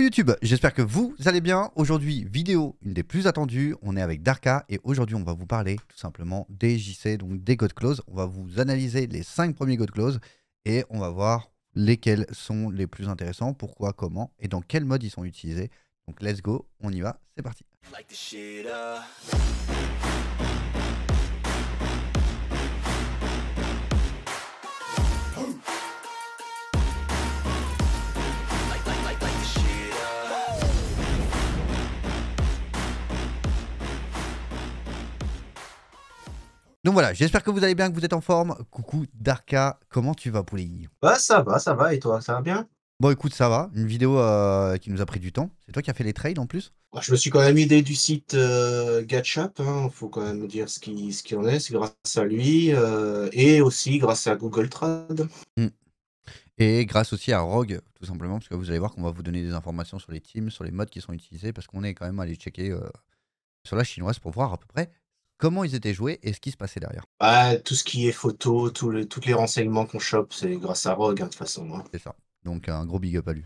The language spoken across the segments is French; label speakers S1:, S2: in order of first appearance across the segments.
S1: YouTube, j'espère que vous allez bien. Aujourd'hui, vidéo une des plus attendues. On est avec Darka et aujourd'hui, on va vous parler tout simplement des JC, donc des God Close. On va vous analyser les cinq premiers God Close et on va voir lesquels sont les plus intéressants, pourquoi, comment et dans quel mode ils sont utilisés. Donc let's go, on y va, c'est parti. Donc voilà, j'espère que vous allez bien, que vous êtes en forme. Coucou Darka, comment tu vas Pouli
S2: Bah ça va, ça va, et toi, ça va bien
S1: Bon écoute, ça va, une vidéo euh, qui nous a pris du temps. C'est toi qui as fait les trades en plus
S2: bah, Je me suis quand même aidé du site euh, il hein. faut quand même dire ce qu'il ce qui en est, c'est grâce à lui, euh, et aussi grâce à Google Trad.
S1: Mmh. Et grâce aussi à Rogue, tout simplement, parce que vous allez voir qu'on va vous donner des informations sur les teams, sur les modes qui sont utilisés, parce qu'on est quand même allé checker euh, sur la chinoise pour voir à peu près comment ils étaient joués et ce qui se passait derrière.
S2: Bah, tout ce qui est photo, tous les renseignements qu'on chope, c'est grâce à Rogue, hein, de toute façon. Hein. C'est ça. Donc, un gros big up à lui.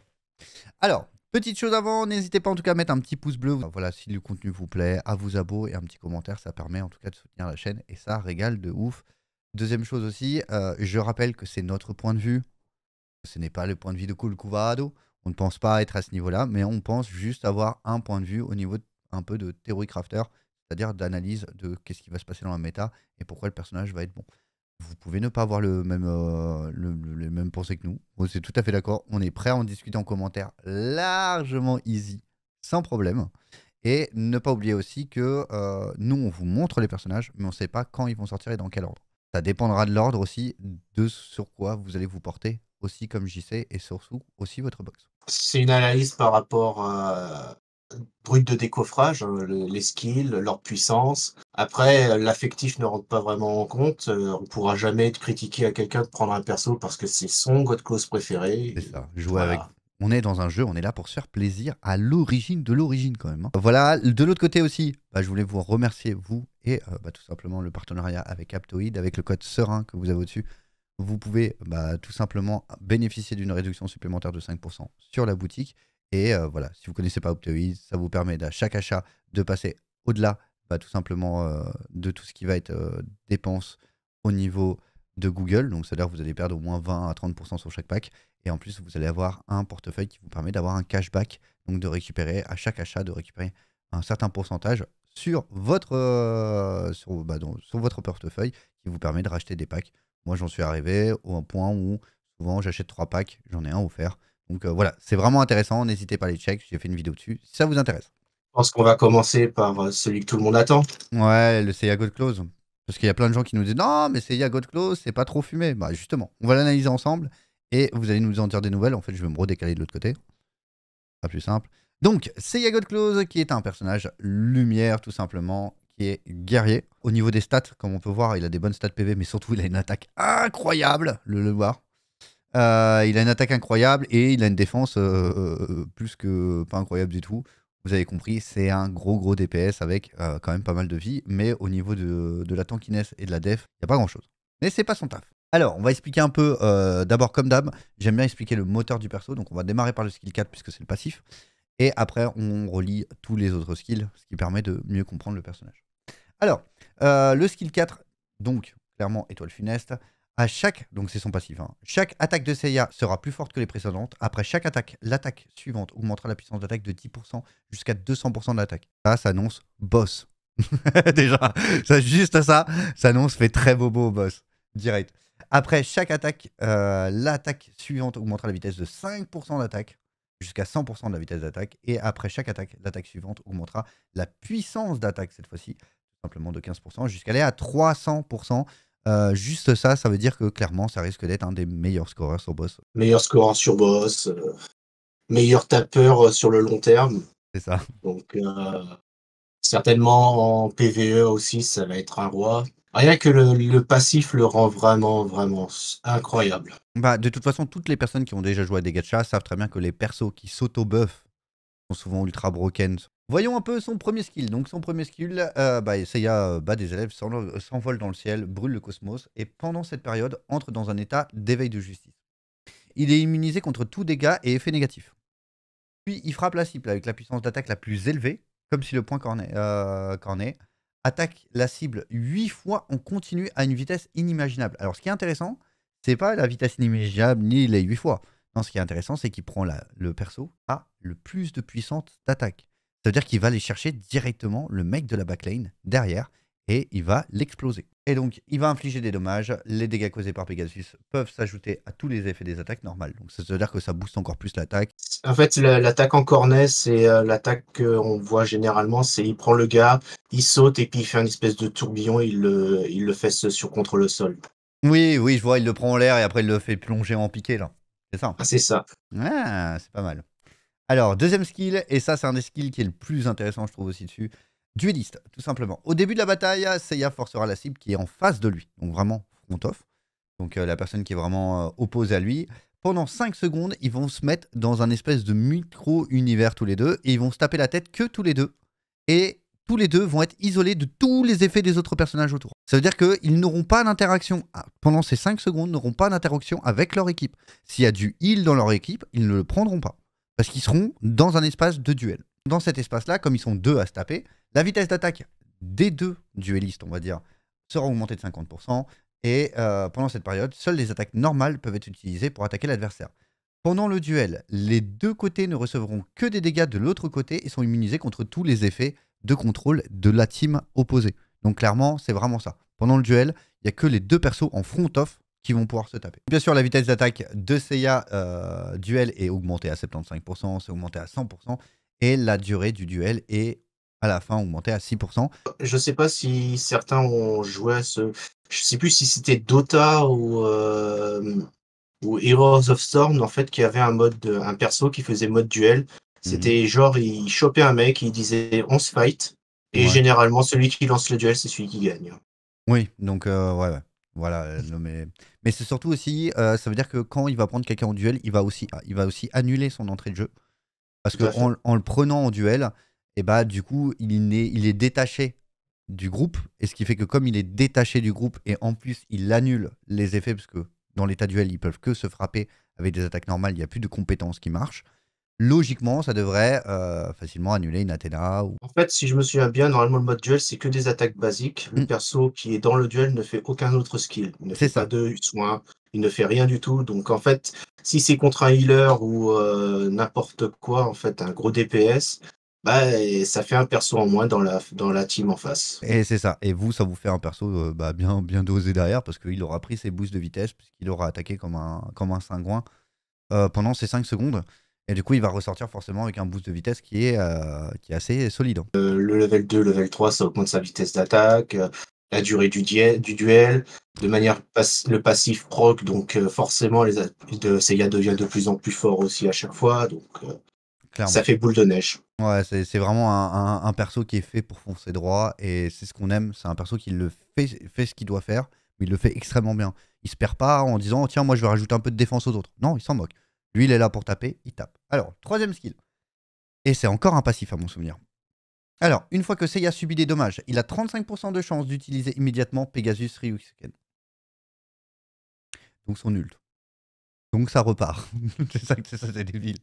S2: Alors,
S1: Petite chose avant, n'hésitez pas en tout cas à mettre un petit pouce bleu. Voilà, si le contenu vous plaît, à vous abonner et un petit commentaire, ça permet en tout cas de soutenir la chaîne et ça régale de ouf. Deuxième chose aussi, euh, je rappelle que c'est notre point de vue. Ce n'est pas le point de vue de Cool On ne pense pas être à ce niveau-là, mais on pense juste avoir un point de vue au niveau un peu de théorie crafter c'est-à-dire d'analyse de qu'est-ce qui va se passer dans la méta et pourquoi le personnage va être bon. Vous pouvez ne pas avoir le même, euh, pensées le, même pensée que nous. c'est tout à fait d'accord. On est prêt à en discuter en commentaire largement easy, sans problème. Et ne pas oublier aussi que euh, nous, on vous montre les personnages, mais on ne sait pas quand ils vont sortir et dans quel ordre. Ça dépendra de l'ordre aussi, de sur quoi vous allez vous porter aussi comme JC et surtout aussi votre box. C'est une analyse
S2: par rapport euh, brut de décoffrage, hein, les skills, leur puissance. Après, euh, l'affectif ne rentre pas vraiment en compte. Euh, on pourra jamais être critiqué à quelqu'un de prendre un perso parce que c'est son God cause préféré. C'est ça, jouer avec
S1: on est dans un jeu, on est là pour se faire plaisir à l'origine de l'origine quand même. Hein. Voilà, de l'autre côté aussi, bah, je voulais vous remercier, vous et euh, bah, tout simplement le partenariat avec Aptoid, avec le code serein que vous avez au-dessus. Vous pouvez bah, tout simplement bénéficier d'une réduction supplémentaire de 5% sur la boutique et voilà, si vous ne connaissez pas Optoease, ça vous permet à chaque achat de passer au-delà bah, tout simplement de tout ce qui va être dépense au niveau de Google. Donc c'est-à-dire que vous allez perdre au moins 20 à 30% sur chaque pack. Et en plus, vous allez avoir un portefeuille qui vous permet d'avoir un cashback, donc de récupérer à chaque achat, de récupérer un certain pourcentage sur votre, bah, sur votre portefeuille qui vous permet de racheter des packs. Moi, j'en suis arrivé au point où souvent j'achète trois packs, j'en ai un offert. Donc euh, voilà, c'est vraiment intéressant. N'hésitez pas à les check. J'ai fait une vidéo dessus si ça vous intéresse.
S2: Je pense qu'on va commencer par euh, celui que tout le monde attend.
S1: Ouais, le Seiya God Close. Parce qu'il y a plein de gens qui nous disent non, mais Seiya God Clause, c'est pas trop fumé. Bah justement, on va l'analyser ensemble et vous allez nous en dire des nouvelles. En fait, je vais me redécaler de l'autre côté. Pas plus simple. Donc, Seiya God Clause qui est un personnage lumière tout simplement, qui est guerrier. Au niveau des stats, comme on peut voir, il a des bonnes stats PV, mais surtout il a une attaque incroyable, le voir. Euh, il a une attaque incroyable et il a une défense euh, euh, plus que pas incroyable du tout. Vous avez compris, c'est un gros gros DPS avec quand même pas mal de vie, mais au niveau de, la tankiness et de la def, il n'y a pas grand chose. Mais c'est pas son taf. Alors, on va expliquer un peu, d'abord comme d'hab, j'aime bien expliquer le moteur du perso, donc on va démarrer par le skill 4 puisque c'est le passif, et après on relie tous les autres skills, ce qui permet de mieux comprendre le personnage. Alors, le skill 4, donc clairement étoile funeste, à chaque, donc c'est son passif, hein, chaque attaque de Seiya sera plus forte que les précédentes. Après chaque attaque, l'attaque suivante augmentera la puissance d'attaque de 10% jusqu'à 200% de l'attaque. Ça s'annonce boss. Déjà, ça, juste ça, ça s'annonce fait très bobo boss. Direct. Après chaque attaque, euh, l'attaque suivante augmentera la vitesse de 5% d'attaque jusqu'à 100% de la vitesse d'attaque. Et après chaque attaque, l'attaque suivante augmentera la puissance d'attaque cette fois-ci, simplement de 15%, jusqu'à aller à 300%. Euh, juste ça, ça veut dire que clairement, ça risque d'être un des meilleurs scoreurs sur boss. Meilleur scoreur sur
S2: boss, euh,
S1: meilleur tapeur
S2: euh, sur le long terme. C'est ça. Donc, certainement en PVE aussi, ça va être un roi. Rien que le, passif le rend vraiment, vraiment incroyable.
S1: Bah, de toute façon, toutes les personnes qui ont déjà joué à des gachas savent très bien que les persos qui s'auto-buffent sont souvent ultra broken Voyons un peu son premier skill. Donc son premier skill, euh, bah, Seiya euh, bah, des élèves, euh, s'envole dans le ciel, brûle le cosmos, et pendant cette période entre dans un état d'éveil de justice. Il est immunisé contre tout dégât et effet négatif. Puis il frappe la cible avec la puissance d'attaque la plus élevée, comme si le point cornet, euh, cornet attaque la cible 8 fois en continu à une vitesse inimaginable. Alors ce qui est intéressant, c'est pas la vitesse inimaginable ni les 8 fois. Non, ce qui est intéressant, c'est qu'il prend la, le perso à le plus de puissance d'attaque. C'est-à-dire qu'il va aller chercher directement le mec de la backlane derrière et il va l'exploser. Et donc, il va infliger des dommages. Les dégâts causés par Pegasus peuvent s'ajouter à tous les effets des attaques normales. Donc, ça veut dire que ça booste encore plus l'attaque.
S2: En fait, l'attaque en cornet, c'est euh, l'attaque qu'on voit généralement. C'est il prend le gars, il saute et puis il fait une espèce de tourbillon. Et il le, il le fait sur contre le sol. Oui, oui, je vois, il le prend en
S1: l'air et après il le fait plonger en piqué, là. C'est ça. Ah, c'est ça. Ah, c'est pas mal. Alors, deuxième skill, et ça c'est un des skills qui est le plus intéressant je trouve aussi dessus, dueliste, tout simplement. Au début de la bataille, Seiya forcera la cible qui est en face de lui, donc vraiment front off, donc euh, la personne qui est vraiment euh, opposée à lui. Pendant 5 secondes, ils vont se mettre dans un espèce de micro-univers tous les deux, et ils vont se taper la tête que tous les deux. Et tous les deux vont être isolés de tous les effets des autres personnages autour. Ça veut dire qu'ils n'auront pas d'interaction, ah, pendant ces 5 secondes, n'auront pas d'interaction avec leur équipe. S'il y a du heal dans leur équipe, ils ne le prendront pas. Parce qu'ils seront dans un espace de duel. Dans cet espace-là, comme ils sont deux à se taper, la vitesse d'attaque des deux duellistes, on va dire, sera augmentée de 50%. Et euh, pendant cette période, seules les attaques normales peuvent être utilisées pour attaquer l'adversaire. Pendant le duel, les deux côtés ne recevront que des dégâts de l'autre côté et sont immunisés contre tous les effets de contrôle de la team opposée. Donc clairement, c'est vraiment ça. Pendant le duel, il n'y a que les deux persos en front-off qui vont pouvoir se taper. Bien sûr, la vitesse d'attaque de Seiya euh, duel est augmentée à 75%, c'est augmenté à 100%, et la durée du duel est à la fin augmentée à 6%.
S2: Je sais pas si certains ont joué à ce... Je sais plus si c'était Dota ou, euh, ou Heroes of Storm, en fait, qui avait un mode, un perso qui faisait mode duel. Mhm. C'était genre, il chopait un mec, il disait on se fight, et généralement, celui qui lance le duel, c'est celui qui gagne.
S1: Oui, donc euh, ouais. Voilà, euh, non, mais, mais c'est surtout aussi, euh, ça veut dire que quand il va prendre quelqu'un en duel, il va aussi, ah, il va aussi annuler son entrée de jeu. Parce que en, le prenant en duel, et eh bah, du coup, il est, il est détaché du groupe. Et ce qui fait que comme il est détaché du groupe, et en plus, il annule les effets, parce que dans l'état duel, ils peuvent que se frapper avec des attaques normales, il n'y a plus de compétences qui marchent logiquement, ça devrait euh, facilement annuler une Athena. Ou... En
S2: fait, si je me souviens bien, normalement, le mode duel, c'est que des attaques basiques. Le mm. perso qui est dans le duel ne fait aucun autre skill. Il ne fait pas de il ne fait rien du tout. Donc, en fait, si c'est contre un healer ou euh, n'importe quoi, en fait, un gros DPS, bah, ça fait un perso en moins dans la, dans la team en face. Et
S1: c'est ça. Et vous, ça vous fait un perso euh, bah, bien, bien dosé derrière parce qu'il aura pris ses boosts de vitesse, puisqu'il aura attaqué comme un, comme un cingouin pendant ces 5 secondes. Et du coup, il va ressortir forcément avec un boost de vitesse qui est, euh, qui est assez solide. Hein.
S2: Euh, le level 2, level 3, ça augmente sa vitesse d'attaque, euh, la durée du, du, duel, de manière le passif proc, donc forcément, les de Seiya deviennent de plus en plus forts aussi à chaque fois, donc ça fait boule de neige.
S1: Ouais, c'est vraiment un, perso qui est fait pour foncer droit, et c'est ce qu'on aime, c'est un perso qui le fait, fait ce qu'il doit faire, mais il le fait extrêmement bien. Il se perd pas en disant, tiens, moi je vais rajouter un peu de défense aux autres. Non, il s'en moque. Lui, il est là pour taper, il tape. Alors, troisième skill. Et c'est encore un passif à mon souvenir. Alors, une fois que Seiya subit des dommages, il a 35% de chance d'utiliser immédiatement Pegasus Riusken. Donc son ult. Donc ça repart. c'est ça que c'est débile.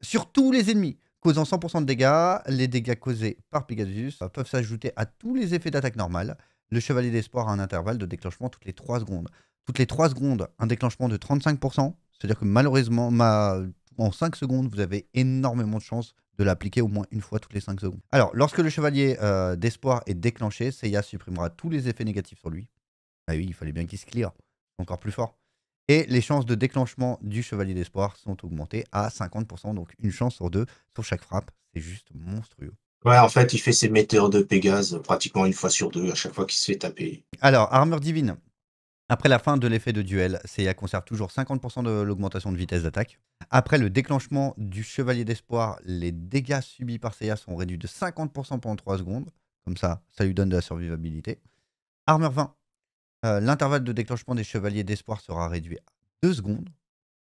S1: Sur tous les ennemis, causant 100% de dégâts, les dégâts causés par Pegasus euh, peuvent s'ajouter à tous les effets d'attaque normale. Le chevalier d'espoir a un intervalle de déclenchement toutes les 3 secondes. Toutes les 3 secondes, un déclenchement de 35%, c'est-à-dire que malheureusement, en 5 secondes, vous avez énormément de chances de l'appliquer au moins une fois toutes les 5 secondes. Alors, lorsque le chevalier euh, d'espoir est déclenché, Seiya supprimera tous les effets négatifs sur lui. Ah oui, il fallait bien qu'il se clear, encore plus fort. Et les chances de déclenchement du chevalier d'espoir sont augmentées à 50%, donc une chance sur deux sur chaque frappe. C'est juste monstrueux.
S2: Ouais, en fait, il fait ses météores de Pégase euh, pratiquement une fois sur deux à chaque fois qu'il se fait taper.
S1: Alors, armure divine. Après la fin de l'effet de duel, Seiya conserve toujours 50% de l'augmentation de vitesse d'attaque. Après le déclenchement du Chevalier d'Espoir, les dégâts subis par Seiya sont réduits de 50% pendant 3 secondes. Comme ça, ça lui donne de la survivabilité. Armure 20. Euh, l'intervalle de déclenchement des Chevaliers d'Espoir sera réduit à 2 secondes.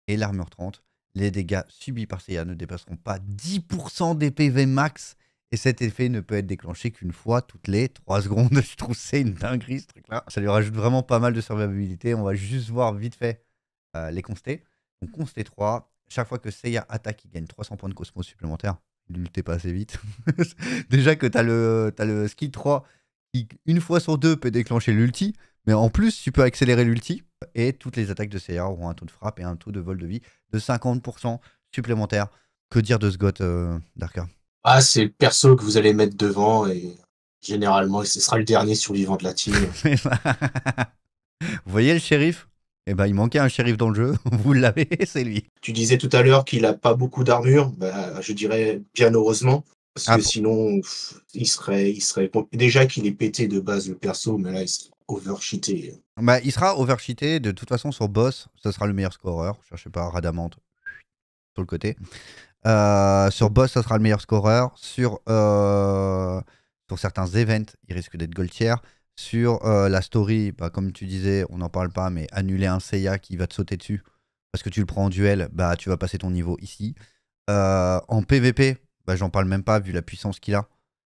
S1: Et l'armure 30. Les dégâts subis par Seiya ne dépasseront pas 10% des PV max et cet effet ne peut être déclenché qu'une fois toutes les 3 secondes. Je trouve c'est une dinguerie ce truc-là. Ça lui rajoute vraiment pas mal de survivabilité. On va juste voir vite fait euh, les constés. Donc consté 3, chaque fois que Seiya attaque, il gagne 300 points de Cosmos supplémentaires. Il pas assez vite. Déjà que tu as le, le skill 3 qui, une fois sur deux, peut déclencher l'ulti. Mais en plus, tu peux accélérer l'ulti. Et toutes les attaques de Seiya auront un taux de frappe et un taux de vol de vie de 50% supplémentaire. Que dire de ce got, Darker euh, Darka
S2: ah, c'est le perso que vous allez mettre devant et généralement, ce sera le dernier survivant de la team.
S1: vous voyez le shérif Eh ben, il manquait un shérif dans le jeu. Vous
S2: l'avez, c'est lui. Tu disais tout à l'heure qu'il a pas beaucoup d'armure. Bah, je dirais bien heureusement. Parce ah que sinon, il serait, il serait déjà qu'il est pété de base le perso, mais là il sera Bah, il sera overcheaté de toute façon sur
S1: boss, ça sera le meilleur scoreur. Cherchez pas Radamante sur le côté. Euh, sur Boss, ça sera le meilleur scoreur. Sur, euh, certains events, il risque d'être gold Sur euh, la story, bah, comme tu disais, on n'en parle pas, mais annuler un Seiya qui va te sauter dessus parce que tu le prends en duel, bah tu vas passer ton niveau ici. en PvP, bah, j'en parle même pas vu la puissance qu'il a.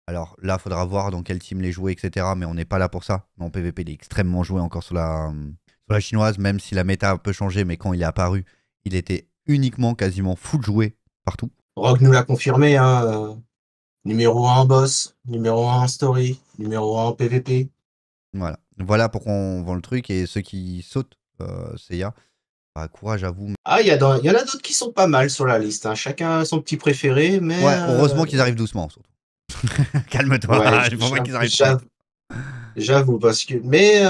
S1: Alors là, faudra voir dans quel team les jouer, etc. Mais on n'est pas là pour ça. en PvP, il est extrêmement joué encore sur la, sur la chinoise, même si la méta peut changer Mais quand il est apparu, il était uniquement quasiment full jouer partout.
S2: Rock nous l'a confirmé, hein, euh, numéro 1 boss, numéro 1 story, numéro 1 PVP.
S1: Voilà, voilà pour qu'on vend le truc et ceux qui sautent, euh, Seiya, bah, courage à vous. Ah,
S2: il y, en a d'autres qui sont pas mal sur la liste, hein. chacun son petit préféré, mais. Ouais, heureusement euh, qu'ils arrivent
S1: doucement surtout. Calme-toi, ouais, qu'ils arrivent
S2: j'avoue, parce que. Mais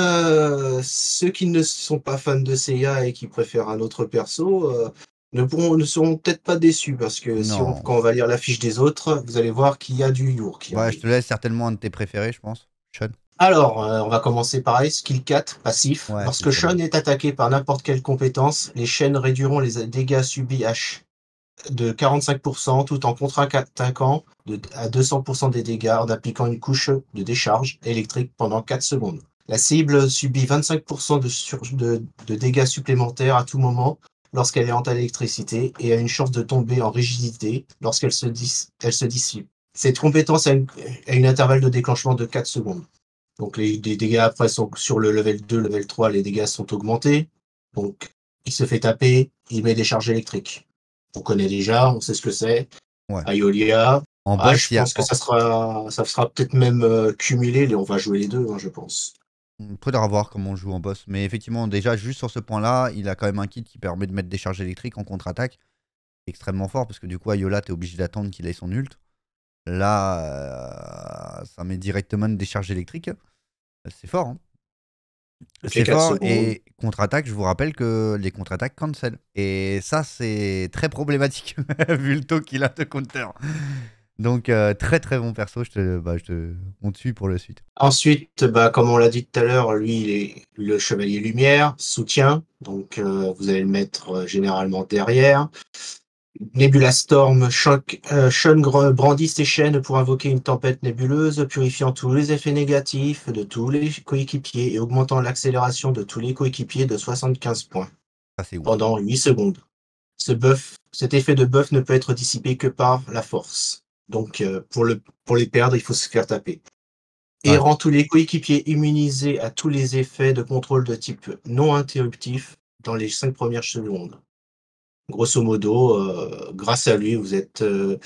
S2: ceux qui ne sont pas fans de Seiya et qui préfèrent un autre perso, ne, pourront, ne seront peut-être pas déçus parce que quand on va lire la fiche des autres, vous allez voir qu'il y a du York Ouais,
S1: je te laisse certainement un de tes préférés, je pense, Sean.
S2: Alors, euh, on va commencer pareil, skill 4, passif. Parce que Sean est attaqué par n'importe quelle compétence, les chaînes réduiront les dégâts subis H de 45% tout en contre-attaquant à 200% des dégâts en appliquant une couche de décharge électrique pendant 4 secondes. La cible subit 25% de, dégâts supplémentaires à tout moment lorsqu'elle est en électricité et a une chance de tomber en rigidité lorsqu'elle se, elle se dissipe. Cette compétence a, une, un intervalle de déclenchement de 4 secondes. Donc les, dégâts après sont sur le level 2, level 3, les dégâts sont augmentés. Donc il se fait taper, il met des charges électriques. On connaît déjà, on sait ce que c'est. Ouais. Aiolia. En ah, je pense que ça sera, ça sera peut-être même euh, cumulé, cumulé. On va jouer les deux, hein, je pense.
S1: Faudra voir comment on joue en boss. Mais effectivement, déjà, juste sur ce point-là, il a quand même un kit qui permet de mettre des charges électriques en contre-attaque. Extrêmement fort, parce que du coup, tu t'es obligé d'attendre qu'il ait son ult. Là, euh, ça met directement des charges électriques. C'est fort. Hein. C'est fort. Et contre-attaque, je vous rappelle que les contre-attaques cancel. Et ça, c'est très problématique, vu le taux qu'il a de counter. Donc, euh, très très bon perso, je te, bah, je on te suit pour la suite.
S2: Ensuite, bah, comme on l'a dit tout à l'heure, lui, il est le chevalier lumière, soutien. Donc, euh, vous allez le mettre euh, généralement derrière. Nebula Storm, choc, brandit ses chaînes pour invoquer une tempête nébuleuse, purifiant tous les effets négatifs de tous les coéquipiers et augmentant l'accélération de tous les coéquipiers de 75 points pendant 8 secondes. Ce, buff, cet effet de buff ne peut être dissipé que par la force. Donc, euh, pour, les perdre, il faut se faire taper. Et rend tous les coéquipiers immunisés à tous les effets de contrôle de type non interruptif dans les cinq premières secondes. Grosso modo, euh, grâce à lui, vous êtes, euh,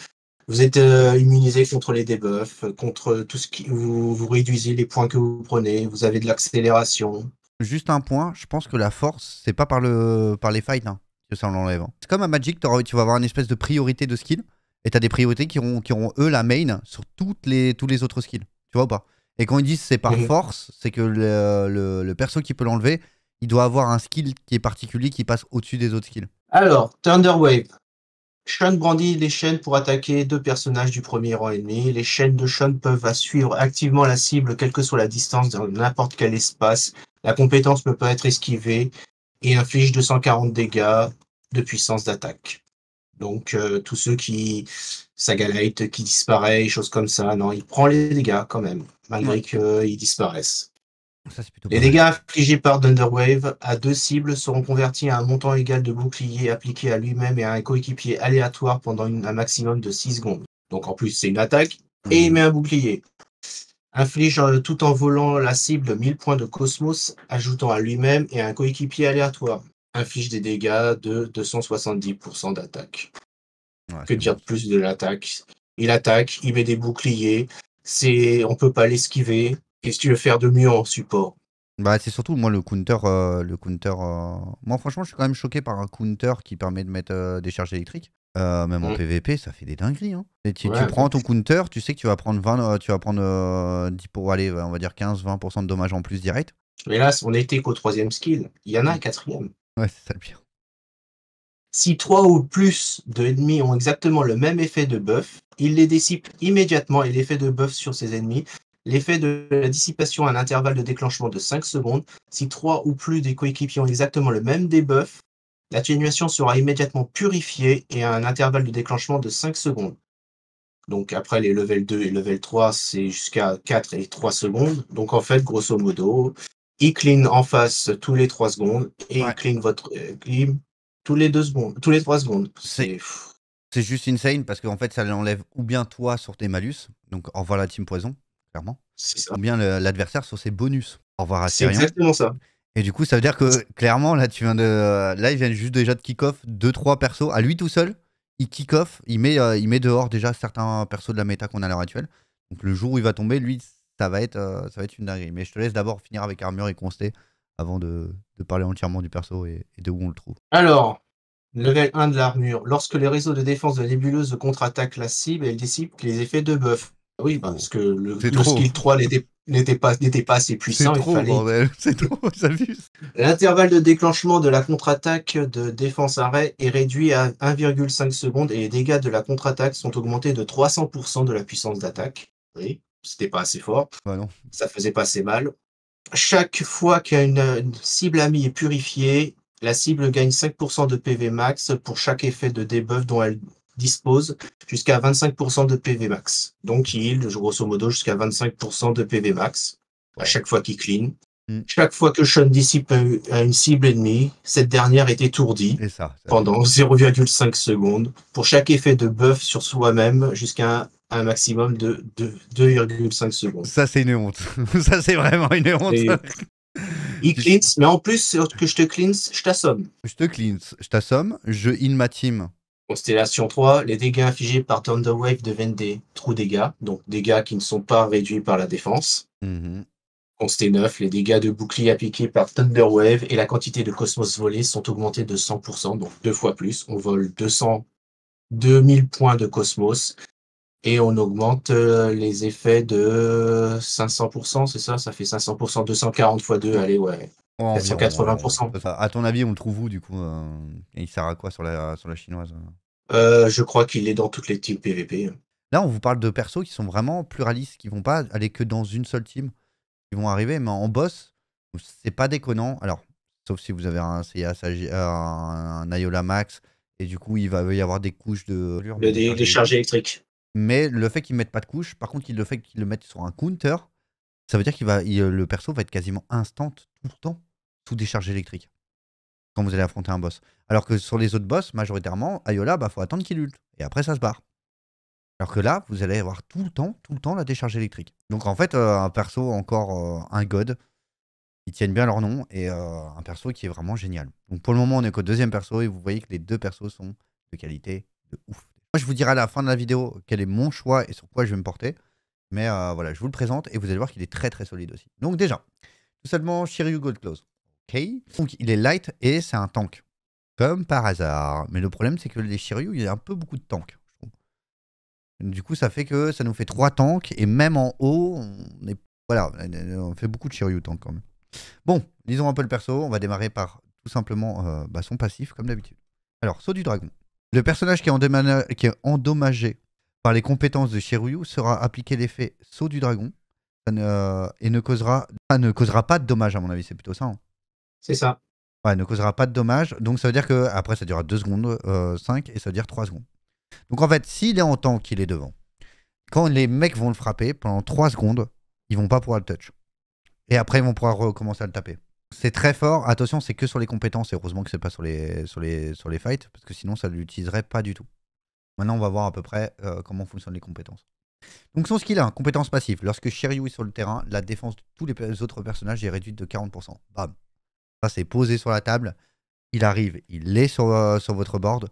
S2: immunisé contre les debuffs, contre tout ce qui. Vous, réduisez les points que vous prenez, vous avez de l'accélération. Juste un point, je pense que la force,
S1: c'est pas par, le, par les fights hein, que ça l'enlève. Hein. C'est comme à Magic, tu vas avoir une espèce de priorité de skill. Et tu as des priorités qui auront, qui eux, la main sur toutes les, tous les autres skills. Tu vois ou pas Et quand ils disent c'est par mhm. force, c'est que le, perso qui peut l'enlever, il doit avoir un skill qui est particulier, qui passe au-dessus des autres skills.
S2: Alors, Thunderwave. Sean brandit les chaînes pour attaquer deux personnages du premier rang ennemi. Les chaînes de Sean peuvent suivre activement la cible, quelle que soit la distance, dans n'importe quel espace. La compétence ne peut pas être esquivée et inflige 240 dégâts de puissance d'attaque. Donc, euh, tous ceux qui. Sagalite qui disparaissent, choses comme ça. Non, il prend les dégâts quand même, malgré qu'ils disparaissent. les dégâts infligés par Thunderwave à deux cibles seront convertis à un montant égal de bouclier appliqué à lui-même et à un coéquipier aléatoire pendant un maximum de 6 secondes. Donc en plus, c'est une attaque et il mmh. met un bouclier. Inflige euh, tout en volant la cible 1000 points de cosmos, ajoutant à lui-même et à un coéquipier aléatoire affiche des dégâts de 270% d'attaque. que dire de plus de l'attaque Il attaque, il met des boucliers, c'est on peut pas l'esquiver. Qu'est-ce que tu veux faire de mieux en support
S1: bah, c'est surtout moi le counter, euh, le counter. Euh, moi franchement, je suis quand même choqué par un counter qui permet de mettre euh, des charges électriques. même en PvP, mm. ça fait des dingueries. Hein. tu, prends ton counter, tu sais que tu vas prendre 20, tu vas prendre 10 pour aller, on va dire 15-20% de dommages en plus direct.
S2: Mais là, on était qu'au troisième skill. Il y en a un mm. quatrième. Ouais, c'est ça le Si trois ou plus de ennemis ont exactement le même effet de buff, il les dissipe immédiatement et l'effet de buff sur ces ennemis. L'effet de la dissipation à un intervalle de déclenchement de 5 secondes. Si trois ou plus des coéquipiers ont exactement le même debuff, l'atténuation sera immédiatement purifiée et à un intervalle de déclenchement de 5 secondes. Donc après les level 2 et level 3, c'est jusqu'à 4 et 3 secondes. Donc en fait, grosso modo, il clean en face tous les 3 secondes et il clean votre euh, clean tous les deux secondes, tous les 3 secondes. C'est c'est juste insane parce qu'en
S1: fait ça l'enlève ou bien toi sur tes malus, donc au revoir la team poison, clairement. Ou bien l'adversaire sur ses bonus. Au revoir à C'est exactement ça. Et du coup, ça veut dire que clairement là tu viens de là il vient juste déjà de kick off 2 3 persos à lui tout seul. Il kick off, il met, euh, il met dehors déjà certains persos de la méta qu'on a à l'heure actuelle. Donc le jour où il va tomber, lui, ça va être, euh, ça va être une dinguerie. Mais je te laisse d'abord finir avec Armure et Consté avant de, parler entièrement du perso et, de où on le trouve.
S2: Alors, level 1 de l'armure. Lorsque les réseaux de défense de la nébuleuse contre-attaquent la cible, elle dissipe les effets de buff. Ah oui, oh. parce que le, skill 3 n'était pas, pas, assez puissant. C'est trop, c'est trop, L'intervalle de déclenchement de la contre-attaque de défense arrêt est réduit à 1,5 secondes et les dégâts de la contre-attaque sont augmentés de 300% de la puissance d'attaque. Oui c'était pas assez fort. Bah ça faisait pas assez mal. Chaque fois qu'une cible amie est purifiée, la cible gagne 5% de PV max pour chaque effet de debuff dont elle dispose, jusqu'à 25% de PV max. Donc il, grosso modo, jusqu'à 25% de PV max à chaque fois qu'il clean. Mm. Chaque fois que Sean dissipe à une cible ennemie, cette dernière est étourdie pendant 0,5 secondes pour chaque effet de buff sur soi-même jusqu'à un maximum de, 2,5 secondes. Ça, c'est une honte. Ça, c'est vraiment une honte. Il cleanse, mais en plus que je te cleanse, je t'assomme.
S1: Je te cleanse, je t'assomme, je in ma team.
S2: Constellation 3, les dégâts infligés par Thunderwave deviennent des trous dégâts, donc dégâts qui ne sont pas réduits par la défense. Mhm. Constellation 9, les dégâts de bouclier appliqués par Thunderwave et la quantité de cosmos volés sont augmentés de 100%, donc deux fois plus. On vole 200, 2000 points de cosmos et on augmente euh, les effets de 500%, c'est ça Ça fait 500%, 240 x 2, allez, ouais. Oh, 480%.
S1: à ton avis, on le trouve où du coup euh, Et il sert à quoi sur la, sur la chinoise
S2: euh, Je crois qu'il est dans toutes les teams PVP.
S1: Là, on vous parle de persos qui sont vraiment pluralistes, qui vont pas aller que dans une seule team. Ils vont arriver, mais en boss, c'est pas déconnant. Alors, sauf si vous avez un un, Max, et du coup, il va y avoir des couches de. des charges électriques. Mais le fait qu'ils mettent pas de couche, par contre, le fait qu'ils le mettent sur un counter, ça veut dire qu'il va, euh, le perso va être quasiment instant tout le temps sous décharge électrique quand vous allez affronter un boss. Alors que sur les autres boss, majoritairement, Ayola, bah faut attendre qu'il ult et après ça se barre. Alors que là, vous allez avoir tout le temps, tout le temps la décharge électrique. Donc en fait, euh, un perso encore euh, un god. Ils tiennent bien leur nom et un perso qui est vraiment génial. Donc pour le moment, on est qu'au deuxième perso et vous voyez que les deux persos sont de qualité de ouf je vous dirai à la fin de la vidéo quel est mon choix et sur quoi je vais me porter. Mais euh, voilà, je vous le présente et vous allez voir qu'il est très très solide aussi. Donc déjà, tout simplement Shiryu Gold Close. Ok. Donc il est light et c'est un tank. Comme par hasard. Mais le problème c'est que les Shiryu, il y a un peu beaucoup de tanks. Du coup, ça fait que ça nous fait trois tanks et même en haut, on est... Voilà, on fait beaucoup de Shiryu tank quand même. Bon, lisons un peu le perso. On va démarrer par tout simplement euh, bah, son passif comme d'habitude. Alors, saut du dragon. Le personnage qui est, endommagé par les compétences de Shiryu sera appliqué l'effet saut du dragon euh, et ne causera... ne causera pas de dommages, à mon avis, c'est plutôt ça. Hein. c'est ça. Ouais, ne causera pas de dommage. Donc ça veut dire que après ça durera 2 secondes, 5 euh, et ça veut dire 3 secondes. Donc en fait, s'il est en temps qu'il est devant, quand les mecs vont le frapper, pendant 3 secondes, ils vont pas pouvoir le touch. Et après, ils vont pouvoir recommencer à le taper. C'est très fort. Attention, c'est que sur les compétences. Et heureusement que c'est pas sur les, sur, les, sur les fights, parce que sinon, ça l'utiliserait pas du tout. Maintenant, on va voir à peu près euh, comment fonctionnent les compétences. Donc, son skill 1, compétence passive. Lorsque Shiryu est sur le terrain, la défense de tous les autres personnages est réduite de 40%. Bam. Ça, c'est posé sur la table. Il arrive, il est sur, euh, sur votre board.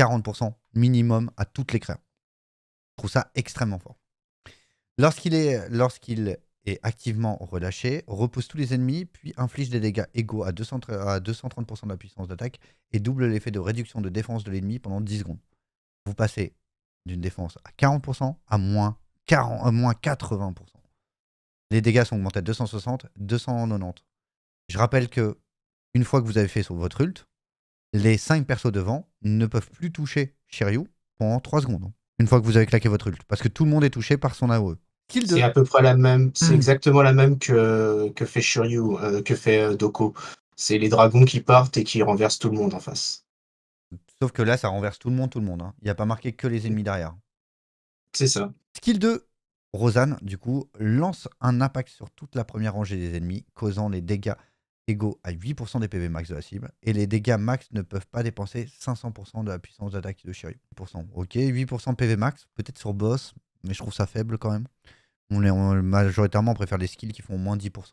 S1: 40% minimum à toutes les créas. Je trouve ça extrêmement fort. Lorsqu'il est, lorsqu'il est activement relâché, repousse tous les ennemis, puis inflige des dégâts égaux à, 230% de la puissance d'attaque et double l'effet de réduction de défense de l'ennemi pendant 10 secondes. Vous passez d'une défense à 40% à moins, 80%. Les dégâts sont augmentés à 260, 290. Je rappelle que une fois que vous avez fait sur votre ult, les 5 persos devant ne peuvent plus toucher Shiryu pendant 3 secondes. Hein, une fois que vous avez claqué votre ult, parce que tout le monde est touché par son AOE.
S2: C'est à peu près la même, c'est hmm. exactement la même que, que fait Shiryu, euh, que fait euh, Doko. C'est les dragons qui partent et qui renversent tout le monde en face.
S1: Sauf que là, ça renverse tout le monde, tout le monde. Hein. Il n'y a pas marqué que les ennemis derrière. C'est ça. Skill 2, Rosanne, du coup, lance un impact sur toute la première rangée des ennemis, causant les dégâts égaux à 8% des PV max de la cible, et les dégâts max ne peuvent pas dépenser 500% de la puissance d'attaque de Shiryu. Ok, 8% PV max, peut-être sur boss, mais je trouve ça faible quand même. On majoritairement, préfère les skills qui font moins 10%.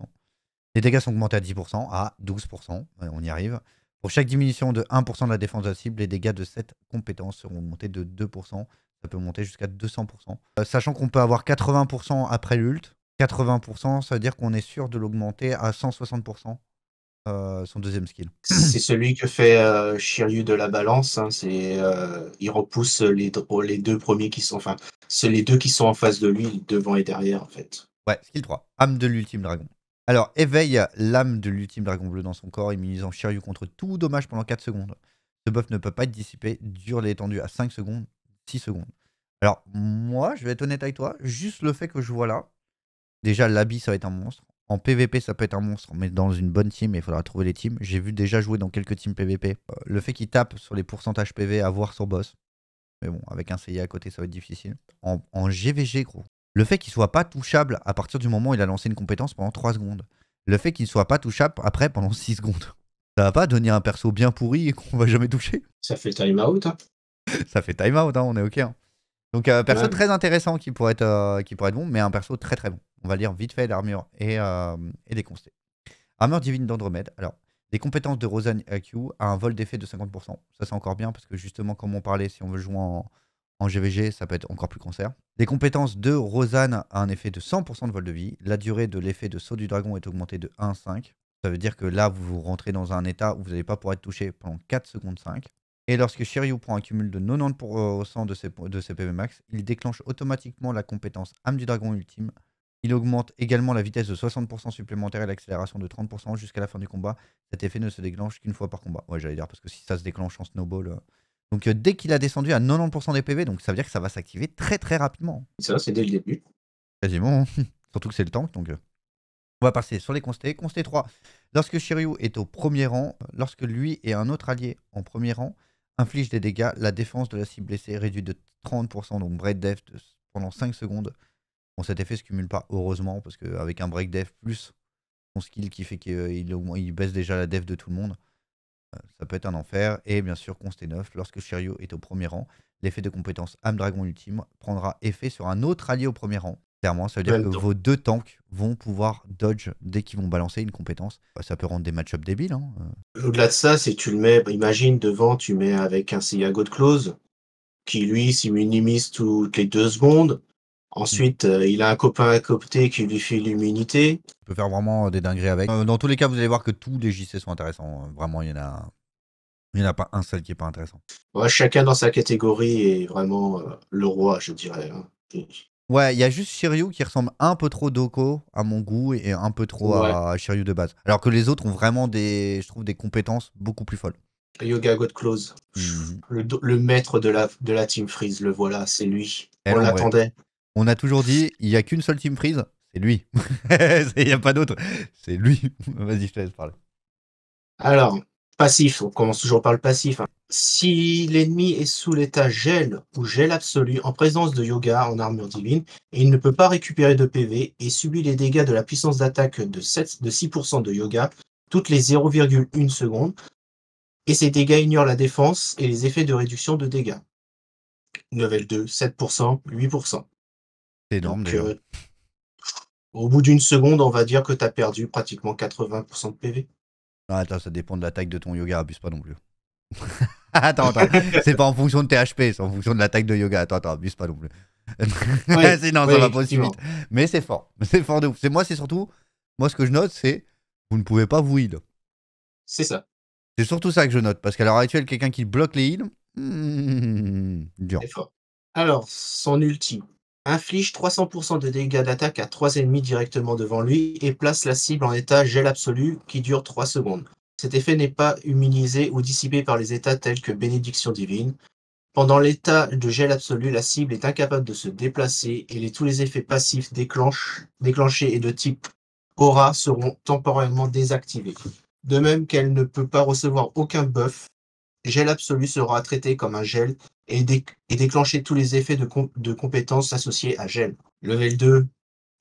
S1: Les dégâts sont augmentés à 10%, à 12%, on y arrive. Pour chaque diminution de 1% de la défense de la cible, les dégâts de cette compétence seront montés de 2%. Ça peut monter jusqu'à 200%. Euh, sachant qu'on peut avoir 80% après l'ult. 80%, ça veut dire qu'on est sûr de l'augmenter à 160%
S2: euh, son deuxième skill. C'est celui que fait euh, Shiryu de la balance. Hein, c'est, euh, il repousse oh, les, deux premiers qui sont. Enfin, c'est les deux qui sont en face de lui, devant et derrière, en fait.
S1: Ouais, skill 3. Âme de l'ultime dragon. Alors, éveille l'âme de l'ultime dragon bleu dans son corps, immunisant Shiryu contre tout dommage pendant 4 secondes. Ce buff ne peut pas être dissipé, dure l'étendue à 5 secondes, 6 secondes. Alors, moi, je vais être honnête avec toi, juste le fait que je vois là, déjà, l'habit, ça va être un monstre. En PVP, ça peut être un monstre, mais dans une bonne team, il faudra trouver les teams. J'ai vu déjà jouer dans quelques teams PVP. Euh, le fait qu'il tape sur les pourcentages PV à voir son boss. Mais bon, avec un CIA à côté, ça va être difficile. En, GVG, gros. Le fait qu'il soit pas touchable à partir du moment où il a lancé une compétence pendant 3 secondes. Le fait qu'il ne soit pas touchable après pendant 6 secondes. Ça va pas donner un perso bien pourri et qu'on va jamais toucher. Ça fait time out. Hein. ça fait time out, hein, on est ok. Hein. Donc, un euh, perso très intéressant qui pourrait, être, euh, qui pourrait être bon, mais un perso très très bon. On va lire vite fait l'armure et, euh, les Armure divine d'Andromède. Alors, les compétences de Rosanne AQ a un vol d'effet de 50%. Ça, c'est encore bien parce que justement, comme on parlait, si on veut jouer en, GVG, ça peut être encore plus concert. Des compétences de Rosanne à un effet de 100% de vol de vie. La durée de l'effet de saut du dragon est augmentée de 1 Ça veut dire que là, vous rentrez dans un état où vous n'allez pas pouvoir être touché pendant 4 secondes 5. Et lorsque Shiryu prend un cumul de 90% de de ses PV max, il déclenche automatiquement la compétence âme du dragon ultime il augmente également la vitesse de 60% supplémentaire et l'accélération de 30% jusqu'à la fin du combat. Cet effet ne se déclenche qu'une fois par combat. Ouais, j'allais dire, parce que si ça se déclenche en snowball. Euh. Donc euh, dès qu'il a descendu à 90% des PV, donc ça veut dire que ça va s'activer très très rapidement.
S2: Ça, c'est dès le début.
S1: Quasiment. Hein. Surtout que c'est le tank, donc. Euh. On va passer sur les constés. Consté 3. Lorsque Shiryu est au premier rang, lorsque lui et un autre allié en premier rang infligent des dégâts, la défense de la cible blessée est réduite de 30%, donc braid Death pendant 5 secondes. Bon, cet effet se cumule pas, heureusement, parce qu'avec un break def plus son skill qui fait qu'il baisse déjà la def de tout le monde, euh, ça peut être un enfer. Et bien sûr, consté 9, lorsque Shiryu est au premier rang, l'effet de compétence âme dragon ultime prendra effet sur un autre allié au premier rang. Clairement, ça veut dire que vos deux tanks vont pouvoir dodge dès qu'ils vont balancer une compétence. Bah, ça peut rendre des match-ups débiles. Hein,
S2: euh. Au-delà de ça, si tu le mets, bah, imagine devant, tu mets avec un Seiyago de close, qui lui s'immunimise toutes les deux secondes. Ensuite, euh, il a un copain à côté qui lui fait l'immunité. On peut faire vraiment euh, des dingueries avec. Euh,
S1: dans tous les cas, vous allez voir que tous les JC sont intéressants. Vraiment, il y en a, il y en a pas un seul qui est pas intéressant.
S2: Ouais, chacun dans sa catégorie est vraiment le roi, je dirais. Hein.
S1: Ouais, il y a juste Shiryu qui ressemble un peu trop Doko à mon goût et un peu trop à Shiryu de base. Alors que les autres ont vraiment des, je trouve, des compétences beaucoup plus folles.
S2: Yoga God Close, mhm. le, maître de la, de la Team Freeze, le voilà, c'est lui. On l'attendait.
S1: On a toujours dit, il n'y a qu'une seule team prise, c'est lui.
S2: Il n'y a pas d'autre. C'est lui. Vas-y, je te laisse parler. Alors, passif, on commence toujours par le passif. Hein. Si l'ennemi est sous l'état gel ou gel absolu en présence de yoga en armure divine, il ne peut pas récupérer de PV et subit les dégâts de la puissance d'attaque de, de 6% de yoga toutes les 0,1 secondes, et ces dégâts ignorent la défense et les effets de réduction de dégâts. Level 2, 7%, 8%. Euh, au bout d'une seconde, on va dire que tu as perdu pratiquement 80% de PV.
S1: Ah, attends, ça dépend de l'attaque de ton yoga, abuse pas non plus. attends, attends, c'est pas en fonction de tes HP, c'est en fonction de l'attaque de yoga. Attends, attends, abuse pas non plus. ouais, ça va pas aussi vite. Mais c'est fort, c'est fort de ouf. Moi, c'est surtout, moi, ce que je note, c'est vous ne pouvez pas vous heal. C'est ça. C'est surtout ça que je note, parce qu'à l'heure actuelle, quelqu'un qui bloque les heals, hmm, dur.
S2: Alors, son ultime inflige 300% de dégâts d'attaque à trois ennemis directement devant lui et place la cible en état gel absolu qui dure 3 secondes. Cet effet n'est pas immunisé ou dissipé par les états tels que bénédiction divine. Pendant l'état de gel absolu, la cible est incapable de se déplacer et tous les effets passifs déclenchés et de type aura seront temporairement désactivés. De même qu'elle ne peut pas recevoir aucun buff gel absolu sera traité comme un gel et, déclencher tous les effets de, compétences associés à gel. Level 2,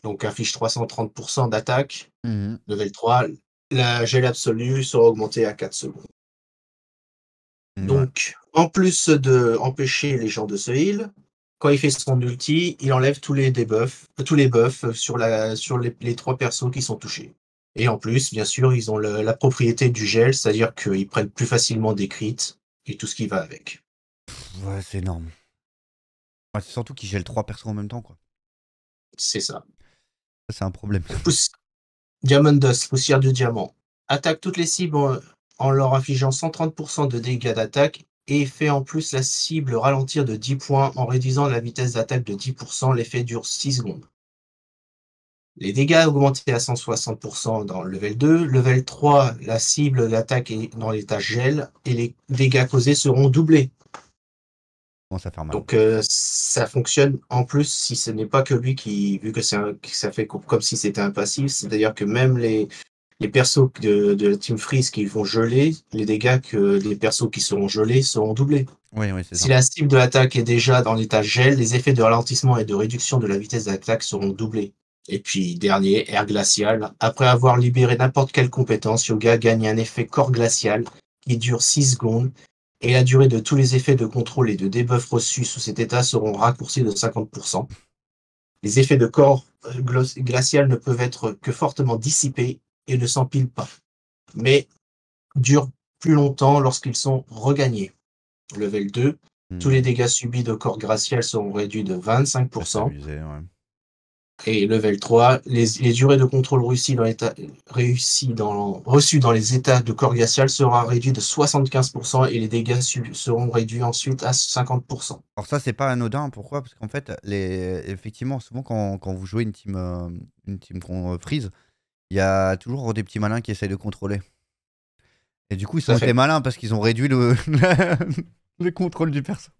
S2: donc affiche 330% d'attaque. Mhm. Level 3, la gel absolu sera augmentée à 4 secondes. Donc, en plus de empêcher les gens de se heal, quand il fait son ulti, il enlève tous les debuffs, tous les buffs sur, les, les, trois persos qui sont touchés. Et en plus, bien sûr, ils ont la propriété du gel, c'est-à-dire qu'ils prennent plus facilement des crits et tout ce qui va avec.
S1: Ouais, c'est énorme. c'est surtout qu'ils gèlent trois personnes en même temps, quoi. C'est ça. c'est un problème.
S2: Diamond Dust, poussière de diamant. Attaque toutes les cibles en, en leur infligeant 130% de dégâts d'attaque et fait en plus la cible ralentir de 10 points en réduisant la vitesse d'attaque de 10%. L'effet dure 6 secondes. Les dégâts augmentés à 160% dans le level 2. Level 3, la cible d'attaque est dans l'état gel et les dégâts causés seront doublés. Donc euh, ça fonctionne en plus si ce n'est pas que lui qui, vu que, ça fait comme si c'était un passif, c'est-à-dire que même les, les persos de, Team Freeze qui vont geler, les dégâts que les persos qui seront gelés seront doublés. si la cible de l'attaque est déjà dans l'état gel, les effets de ralentissement et de réduction de la vitesse d'attaque seront doublés. Et puis, dernier, Air Glacial. Après avoir libéré n'importe quelle compétence, Yoga gagne un effet corps glacial qui dure 6 secondes et la durée de tous les effets de contrôle et de debuff reçus sous cet état seront raccourcis de 50%. Les effets de corps euh, glacial ne peuvent être que fortement dissipés et ne s'empilent pas, mais durent plus longtemps lorsqu'ils sont regagnés. Level 2, hmm. tous les dégâts subis de corps glacial seront réduits de 25%. Et level 3, les, durées de contrôle réussies dans, reçues dans les états de corps glacial sera réduit de 75% et les dégâts seront réduits ensuite à 50%. Alors ça, c'est pas anodin. Pourquoi Parce qu'en
S1: fait, les, effectivement, souvent quand, quand vous jouez une team, euh, une team qu'on euh, freeze, il y a toujours des petits malins qui essayent de contrôler. Et du coup, ils sont fait malins parce qu'ils ont réduit le, le contrôle du perso.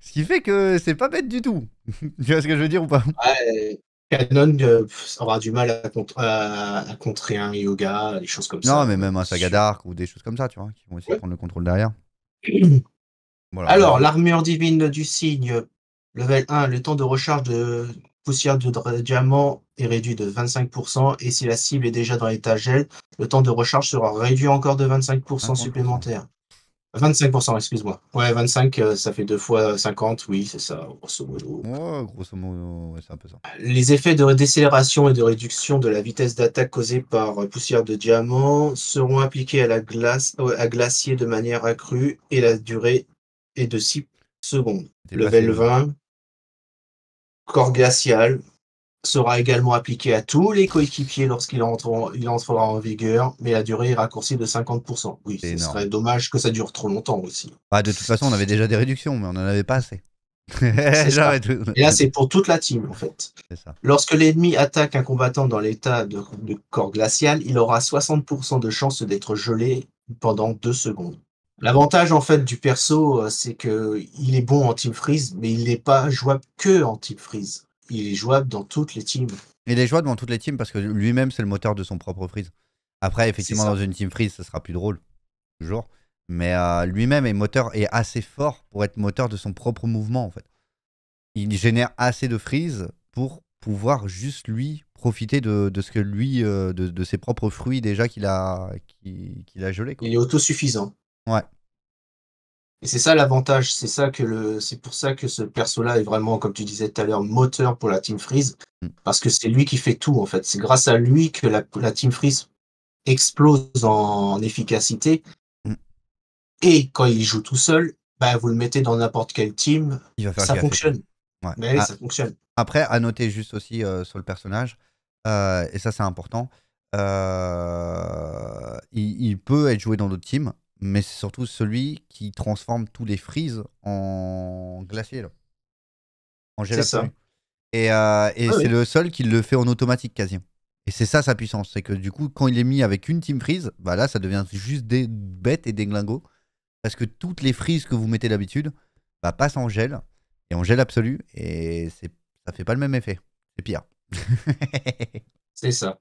S1: Ce qui fait que c'est pas bête du tout. tu vois ce que je veux dire ou pas
S2: ouais, Canon euh, aura du mal à, contrer un yoga, des choses comme ça. Non, mais même un Saga d'arc ou des choses comme ça, tu vois, qui
S1: vont essayer de prendre le contrôle derrière. Alors,
S2: l'armure divine du signe, level 1, le temps de recharge de poussière de diamant est réduit de 25%, et si la cible est déjà dans l'état gel, le temps de recharge sera réduit encore de 25% supplémentaire. 25%, excuse-moi. Ouais, 25, euh, ça fait 2 fois 50, oui, c'est ça, grosso modo. Ouais,
S1: grosso modo, c'est un peu ça.
S2: Les effets de décélération et de réduction de la vitesse d'attaque causée par euh, poussière de diamant seront appliqués à la glace, euh, à glacier de manière accrue et la durée est de 6 secondes. Level 20, corps glacial, sera également appliqué à tous les coéquipiers lorsqu'il entrera, en vigueur, mais la durée est raccourcie de 50%. Oui, ce serait dommage que ça dure trop longtemps aussi.
S1: Bah, de toute façon, on avait déjà des réductions, mais on n'en avait pas assez. Et là, c'est
S2: pour toute la team, en fait. Lorsque l'ennemi attaque un combattant dans l'état de, corps glacial, il aura 60% de chance d'être gelé pendant 2 secondes. L'avantage, en fait, du perso, euh, c'est que il est bon en team freeze, mais il n'est pas jouable que en team freeze il est jouable dans toutes les teams.
S1: Il est jouable dans toutes les teams parce que lui-même, c'est le moteur de son propre freeze. Après, effectivement, dans une team freeze, ça sera plus drôle, toujours. Mais euh, lui-même est moteur et assez fort pour être moteur de son propre mouvement, en fait. Il génère assez de freeze pour pouvoir juste lui profiter de, ce que lui, euh, de, ses propres fruits déjà qu'il a, qu'il a gelé. Il est autosuffisant. Ouais.
S2: Et c'est ça l'avantage, c'est ça que le, c'est pour ça que ce perso-là est vraiment, comme tu disais tout à l'heure, moteur pour la Team Freeze, mm. parce que c'est lui qui fait tout en fait. C'est grâce à lui que la, Team Freeze explose en, efficacité. Mm. Et quand il joue tout seul, bah, vous le mettez dans n'importe quelle team, ça fonctionne. Ah. ça fonctionne.
S1: Après, à noter juste aussi euh, sur le personnage, euh, et ça c'est important, euh, il, peut être joué dans d'autres teams mais c'est surtout celui qui transforme tous les frises en glacier, en gel Et, euh, et ah c'est le seul qui le fait en automatique quasi. Et c'est ça sa puissance, c'est que du coup, quand il est mis avec une team freeze, bah là, ça devient juste des bêtes et des glingos. Parce que toutes les frises que vous mettez d'habitude bah, passent en gel, et en gel absolu, et ça fait pas le même effet. C'est pire. c'est ça.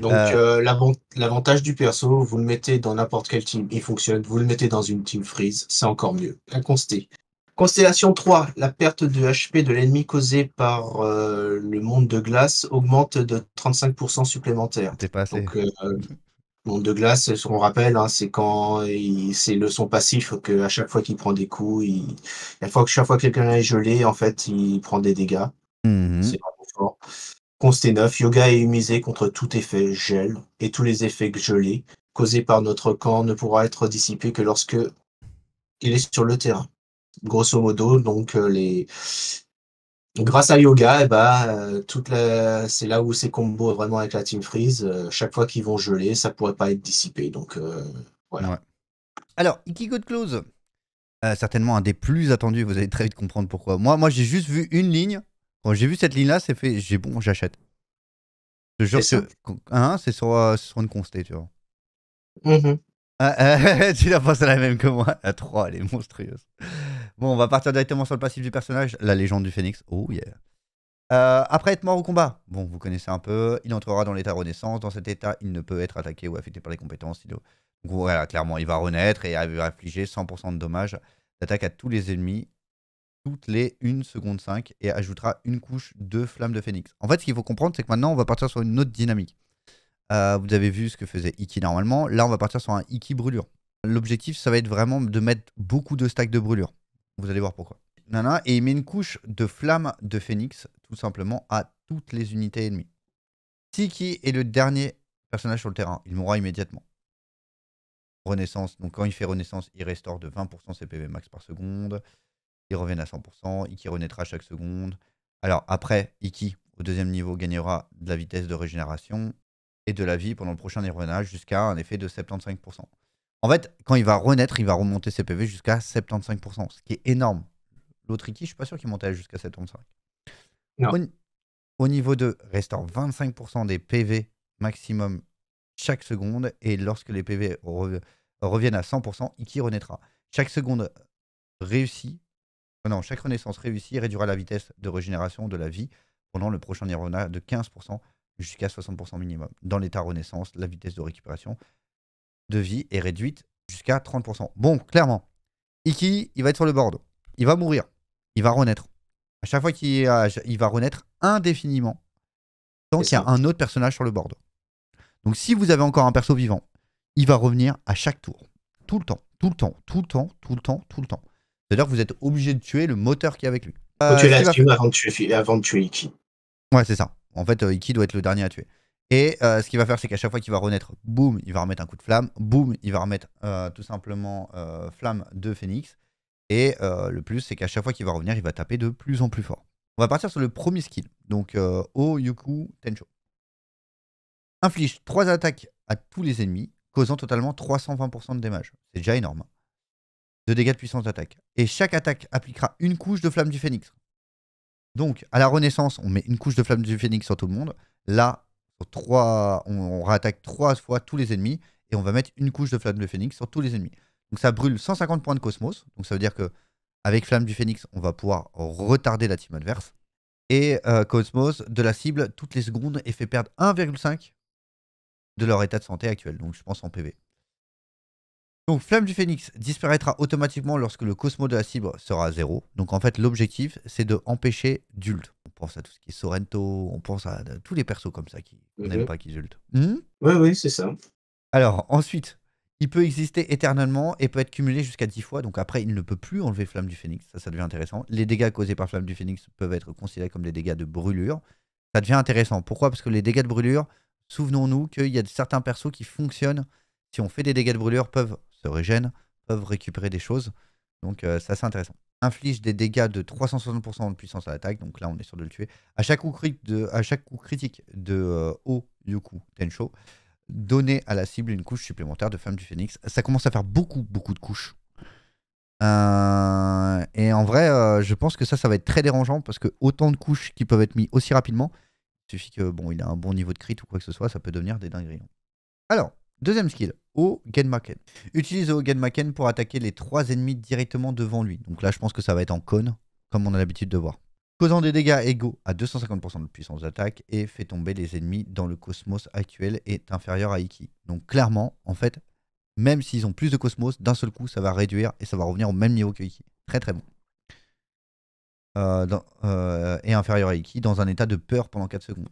S2: Donc euh, euh, l'avantage du perso, vous le mettez dans n'importe quel team, il fonctionne. Vous le mettez dans une team freeze, c'est encore mieux. consté. Constellation 3, la perte de HP de l'ennemi causée par euh, le monde de glace augmente de 35% supplémentaire. pas Donc, monde de glace, qu'on rappelle, hein, c'est quand c'est le son passif à chaque fois qu'il prend des coups, il, à chaque fois que quelqu'un est gelé, en fait, il prend des dégâts. c'est mhm. C'est vraiment fort. Consté 9, Yoga est immunisé contre tout effet gel et tous les effets gelés causés par notre camp ne pourra être dissipé que lorsque il est sur le terrain. Grosso modo, donc euh, les grâce à Yoga, eh bah, toute c'est là où ces combos vraiment avec la Team Freeze, euh, chaque fois qu'ils vont geler, ça pourrait pas être dissipé. Donc voilà. Alors, Ikigo de Close,
S1: certainement un des plus attendus, vous allez très vite comprendre pourquoi. Moi, moi j'ai juste vu une ligne j'ai vu cette ligne-là, c'est fait. J'ai bon, j'achète. Je jure Hein, euh, c'est sur, une constée, tu vois. Mmh ah, ah, tu la penses à la même que moi. La 3, elle est monstrueuse. Bon, on va partir directement sur le passif du personnage. La légende du phénix. Oh yeah. Euh, après être mort au combat, bon, vous connaissez un peu, il entrera dans l'état renaissance. Dans cet état, il ne peut être attaqué ou affecté par les compétences. Il... Donc voilà, clairement, il va renaître et va infliger 100% de dommages d'attaque à tous les ennemis toutes les 1 seconde 5 et ajoutera une couche de flamme de phénix. En fait, ce qu'il faut comprendre, c'est que maintenant, on va partir sur une autre dynamique. Euh, vous avez vu ce que faisait Iki normalement. Là, on va partir sur un Iki brûlure. L'objectif, ça va être vraiment de mettre beaucoup de stacks de brûlure. Vous allez voir pourquoi. Nana, et il met une couche de flamme de phénix, tout simplement, à toutes les unités ennemies. Tiki est le dernier personnage sur le terrain. Il mourra immédiatement. Renaissance, donc quand il fait renaissance, il restaure de 20% CPV PV max par seconde il reviennent à 100%, Iki renaîtra chaque seconde. Alors après, Iki, au deuxième niveau, gagnera de la vitesse de régénération et de la vie pendant le prochain Nirvana jusqu'à un effet de 75%. En fait, quand il va renaître, il va remonter ses PV jusqu'à 75%, ce qui est énorme. L'autre Iki, je suis pas sûr qu'il montait jusqu'à 75%. Au, niveau 2, restaure 25% des PV maximum chaque seconde et lorsque les PV reviennent à 100%, Iki renaîtra. Chaque seconde réussie non, chaque renaissance réussie réduira la vitesse de régénération de la vie pendant le prochain nirvana de 15% jusqu'à 60% minimum. Dans l'état renaissance, la vitesse de récupération de vie est réduite jusqu'à 30%. Bon, clairement, Iki, il va être sur le bord. Il va mourir. Il va renaître. À chaque fois qu'il il va renaître indéfiniment, tant qu'il y a un autre personnage sur le bord. Donc si vous avez encore un perso vivant, il va revenir à chaque tour. Tout le temps, tout le temps, tout le temps, tout le temps, tout le temps. C'est-à-dire que vous êtes obligé de tuer le moteur qui est avec lui. Euh, tu l'assumes avant,
S2: avant, de tuer Iki.
S1: Ouais, c'est ça. En fait, euh, Iki doit être le dernier à tuer. Et euh, ce qu'il va faire, c'est qu'à chaque fois qu'il va renaître, boum, il va remettre un coup de flamme, boum, il va remettre tout simplement flamme de Phoenix. Et le plus, c'est qu'à chaque fois qu'il va revenir, il va taper de plus en plus fort. On va partir sur le premier skill, donc Oyuku Yuku Tencho. Inflige 3 attaques à tous les ennemis, causant totalement 320% de dégâts. C'est déjà énorme. Hein de dégâts de puissance d'attaque. Et chaque attaque appliquera une couche de flamme du phénix. Donc, à la Renaissance, on met une couche de flamme du phénix sur tout le monde. Là, on, réattaque trois fois tous les ennemis et on va mettre une couche de flamme du phénix sur tous les ennemis. Donc, ça brûle 150 points de cosmos. Donc, ça veut dire que avec flamme du phénix, on va pouvoir retarder la team adverse. Et euh, cosmos de la cible toutes les secondes et fait perdre 1,5 de leur état de santé actuel. Donc, je pense en PV. Donc Flamme du Phénix disparaîtra automatiquement lorsque le Cosmo de la cible sera à zéro. Donc en fait l'objectif c'est de empêcher d'ult. On pense à tout ce qui est Sorrento, on pense à tous les persos comme ça qui mhm. n'aiment pas qu'ils ultent. Mhm.
S2: oui oui c'est ça.
S1: Alors ensuite il peut exister éternellement et peut être cumulé jusqu'à 10 fois. Donc après, il ne peut plus enlever Flamme du Phénix. Ça, ça devient intéressant. Les dégâts causés par Flamme du Phénix peuvent être considérés comme des dégâts de brûlure. Ça devient intéressant. Pourquoi Parce que les dégâts de brûlure, souvenons-nous qu'il y a certains persos qui fonctionnent si ont fait des dégâts de brûlure peuvent se régénérer, peuvent récupérer des choses. Donc ça euh, c'est intéressant. Inflige des dégâts de 360% de puissance à l'attaque, donc là on est sûr de le tuer. À chaque coup, critique de, à chaque coup critique de O euh, Yuku Tencho, donner à la cible une couche supplémentaire de femme du phénix. Ça commence à faire beaucoup, beaucoup de couches. Euh, et en vrai, je pense que ça, ça va être très dérangeant parce que autant de couches qui peuvent être mises aussi rapidement, il suffit que bon, il a un bon niveau de crit ou quoi que ce soit, ça peut devenir des dingueries. Alors, Deuxième skill, au Genmaken. Utilise au Genmaken pour attaquer les trois ennemis directement devant lui. Donc là, je pense que ça va être en cône, comme on a l'habitude de voir. Causant des dégâts égaux à 250% de puissance d'attaque et fait tomber les ennemis dans le cosmos actuel est inférieur à Iki. Donc clairement, en fait, même s'ils ont plus de cosmos, d'un seul coup, ça va réduire et ça va revenir au même niveau que Iki. Très très bon. Euh, euh, et inférieur à Iki dans un état de peur pendant 4 secondes.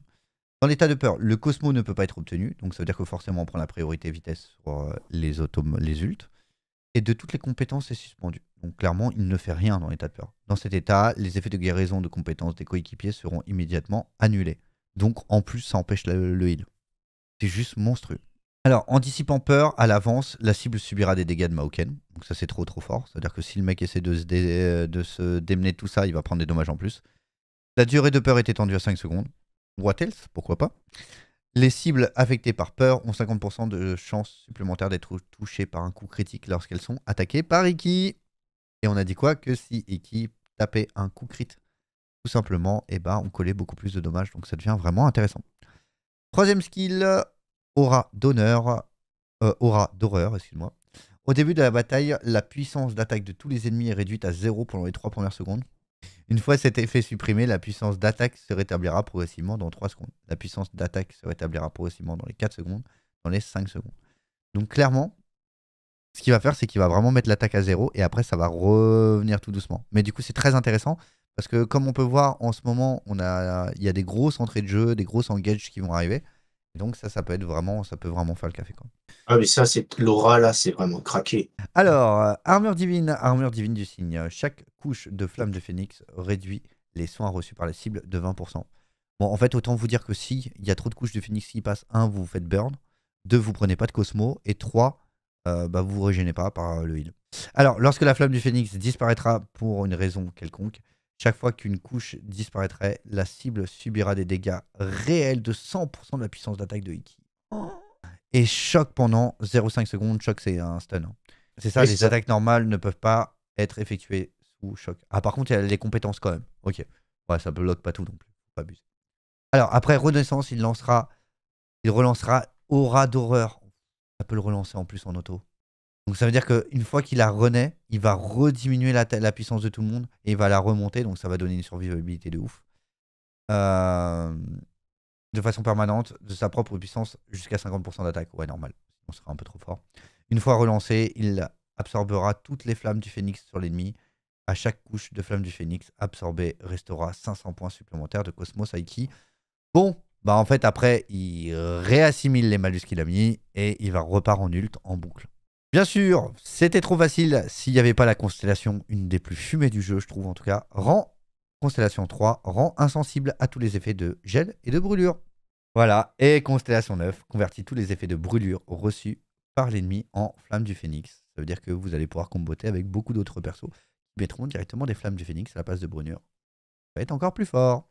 S1: Dans l'état de peur, le Cosmo ne peut pas être obtenu, donc ça veut dire que forcément on prend la priorité vitesse sur euh, les automes, ultes. Et de toutes les compétences, est suspendu. Donc clairement, il ne fait rien dans l'état de peur. Dans cet état, les effets de guérison de compétences des coéquipiers seront immédiatement annulés. Donc en plus, ça empêche le, heal. C'est juste monstrueux. Alors, en dissipant peur, à l'avance, la cible subira des dégâts de Maoken. Donc ça, c'est trop trop fort. C'est-à-dire que si le mec essaie de se, euh, de démener tout ça, il va prendre des dommages en plus. La durée de peur est étendue à 5 secondes. What else Pourquoi pas Les cibles affectées par peur ont 50% de chance supplémentaire d'être touchées par un coup critique lorsqu'elles sont attaquées par Iki. Et on a dit quoi Que si Iki tapait un coup crit, tout simplement, et eh ben, on collait beaucoup plus de dommages. Donc ça devient vraiment intéressant. Troisième skill, aura d'honneur. Euh, aura d'horreur, excuse-moi. Au début de la bataille, la puissance d'attaque de tous les ennemis est réduite à 0 pendant les 3 premières secondes. Une fois cet effet supprimé, la puissance d'attaque se rétablira progressivement dans 3 secondes. La puissance d'attaque se rétablira progressivement dans les 4 secondes, dans les 5 secondes. Donc clairement, ce qu'il va faire, c'est qu'il va vraiment mettre l'attaque à zéro et après, ça va revenir tout doucement. Mais du coup, c'est très intéressant parce que comme on peut voir en ce moment, on a, il y a des grosses entrées de jeu, des grosses engages qui vont arriver donc ça, ça peut être vraiment, ça peut vraiment faire le café. Quoi. Ah mais ça, c'est l'aura là, c'est vraiment craqué. Alors, euh, armure divine, armure divine du signe. Chaque couche de flamme de phénix réduit les soins reçus par la cible de 20%. Bon, en fait, autant vous dire que si il y a trop de couches de phénix qui passent, un, vous vous faites burn, deux, vous prenez pas de cosmo, et trois, euh, bah, vous ne vous régénérez pas par euh, le heal. Alors, lorsque la flamme du phénix disparaîtra pour une raison quelconque, chaque fois qu'une couche disparaîtrait, la cible subira des dégâts réels de 100% de la puissance d'attaque de Iki. Oh. Et choc pendant 0,5 secondes. Choc, c'est un stun. Hein. C'est ça, les attaques normales ne peuvent pas être effectuées sous choc. Ah, par contre, il y a les compétences quand même. Ok. Ouais, ça bloque pas tout non plus. pas Alors, après Renaissance, il lancera. Il relancera Aura d'horreur. Ça peut le relancer en plus en auto. Donc ça veut dire qu'une fois qu'il la renaît, il va rediminuer la, puissance de tout le monde et il va la remonter. Donc ça va donner une survivabilité de ouf. Euh, de façon permanente, de sa propre puissance jusqu'à 50% d'attaque. Ouais, normal. On sera un peu trop fort. Une fois relancé, il absorbera toutes les flammes du phénix sur l'ennemi. À chaque couche de flammes du phénix absorbée, restera 500 points supplémentaires de Cosmos Aiki. Bon, bah en fait, après, il réassimile les malus qu'il a mis et il va repart en ult en boucle. Bien sûr, c'était trop facile s'il n'y avait pas la constellation, une des plus fumées du jeu, je trouve en tout cas. Rend constellation 3, rend insensible à tous les effets de gel et de brûlure. Voilà, et constellation 9, convertit tous les effets de brûlure reçus par l'ennemi en flammes du phénix. Ça veut dire que vous allez pouvoir comboter avec beaucoup d'autres persos qui mettront directement des flammes du phénix à la place de brûlure. Ça va être encore plus fort.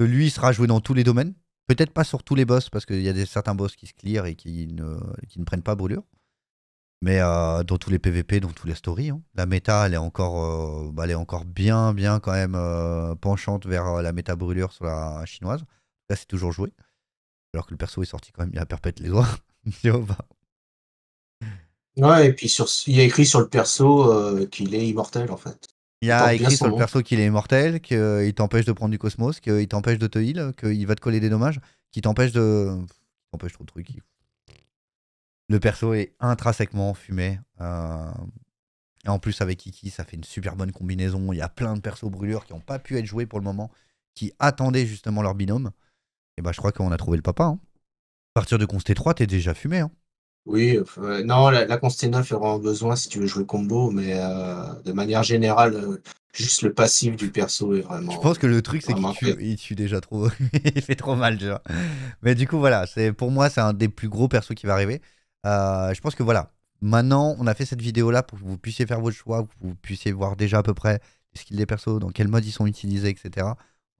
S1: Que lui sera joué dans tous les domaines, Peut-être pas sur tous les boss, parce qu'il y a des, certains boss qui se clear et qui ne, qui ne prennent pas brûlure. Mais euh, dans tous les PVP, dans tous les stories, hein. la méta, elle est encore, euh, elle est encore bien, bien quand même euh, penchante vers la méta brûlure sur la chinoise. Ça, c'est toujours joué. Alors que le perso est sorti quand même, il a perpète les doigts.
S2: et puis sur, il y a écrit sur le perso qu'il est immortel en fait. Il y a écrit sur le perso
S1: qu'il est immortel, qu'il t'empêche de prendre du cosmos, qu'il t'empêche de te heal, qu'il va te coller des dommages, qu'il t'empêche de. t'empêche trop de trucs. Le perso est intrinsèquement fumé. Euh, et en plus, avec Kiki, ça fait une super bonne combinaison. Il y a plein de persos brûleurs qui n'ont pas pu être joués pour le moment, qui attendaient justement leur binôme. Et bah, je crois qu'on a trouvé le papa. Hein. À partir de Consté 3, t'es déjà fumé. Hein.
S2: Oui, euh, non, la, Consté 9 aura besoin si tu veux jouer combo, mais euh, de manière générale, juste le passif du perso est vraiment. Je pense que le truc, c'est qu'il
S1: tue, déjà trop. il fait trop mal Mais du coup, voilà, c'est pour moi, c'est un des plus gros persos qui va arriver. Euh, je pense que voilà. Maintenant, on a fait cette vidéo-là pour que vous puissiez faire votre choix, que vous puissiez voir déjà à peu près les skills des persos, dans quel mode ils sont utilisés, etc.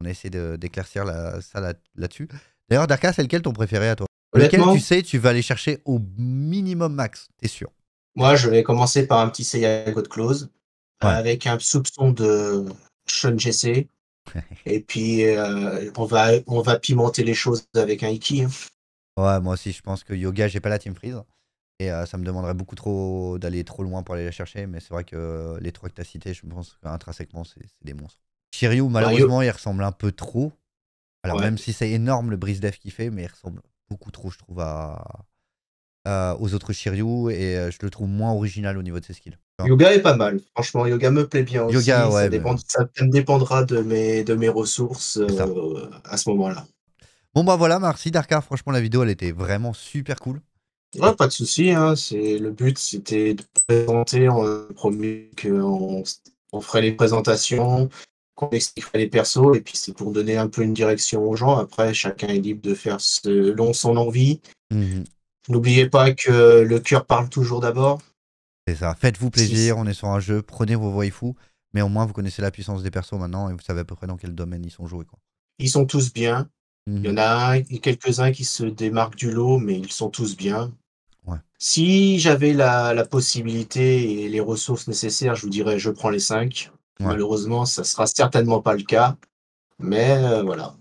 S1: On a essayé d'éclaircir ça là-dessus. D'ailleurs, Darka, c'est lequel ton préféré à toi Lequel tu sais, tu vas aller chercher au minimum max, t'es sûr Moi, je vais commencer par un petit
S2: Seiya God Close, avec un soupçon de Shun GC. et puis, euh, on, va, on va pimenter les choses avec un Iki. Hein.
S1: Ouais, moi aussi, je pense que yoga, j'ai pas la team freeze. Et euh, ça me demanderait beaucoup trop d'aller trop loin pour aller la chercher. Mais c'est vrai que les trois que tu as cités, je pense intrinsèquement, c'est des monstres. Shiryu, bah, malheureusement, il ressemble un peu trop. Alors, même si c'est énorme le brise dev qu'il fait, mais il ressemble beaucoup trop, je trouve, à... aux autres Shiryu. Et euh, je le trouve moins original au niveau de ses skills. yoga est
S2: pas mal. Franchement, yoga me plaît bien yoga, aussi. Ouais, ça, dépendra de mes, de mes ressources euh, à ce moment-là.
S1: Bon, bah voilà, merci Darka. Franchement, la vidéo, elle était vraiment super cool.
S2: Ouais, pas de souci. Hein. C'est le but, c'était de présenter. On promis qu'on on ferait les présentations, qu'on expliquerait les persos, et puis c'est pour donner un peu une direction aux gens. Après, chacun est libre de faire selon son envie. Mhm. N'oubliez pas que le cœur parle toujours d'abord.
S1: C'est ça. Faites-vous plaisir. On est sur un jeu. Prenez vos fous, mais au moins vous connaissez la puissance des persos maintenant et vous savez à peu près dans quel domaine
S2: ils sont joués. Ils sont tous bien. Il y en mhm. a quelques-uns qui se démarquent du lot, mais ils sont tous bien. Si j'avais la, la, possibilité et les ressources nécessaires, je vous dirais je prends les cinq. Malheureusement, ça sera certainement pas le cas. Mais euh, voilà.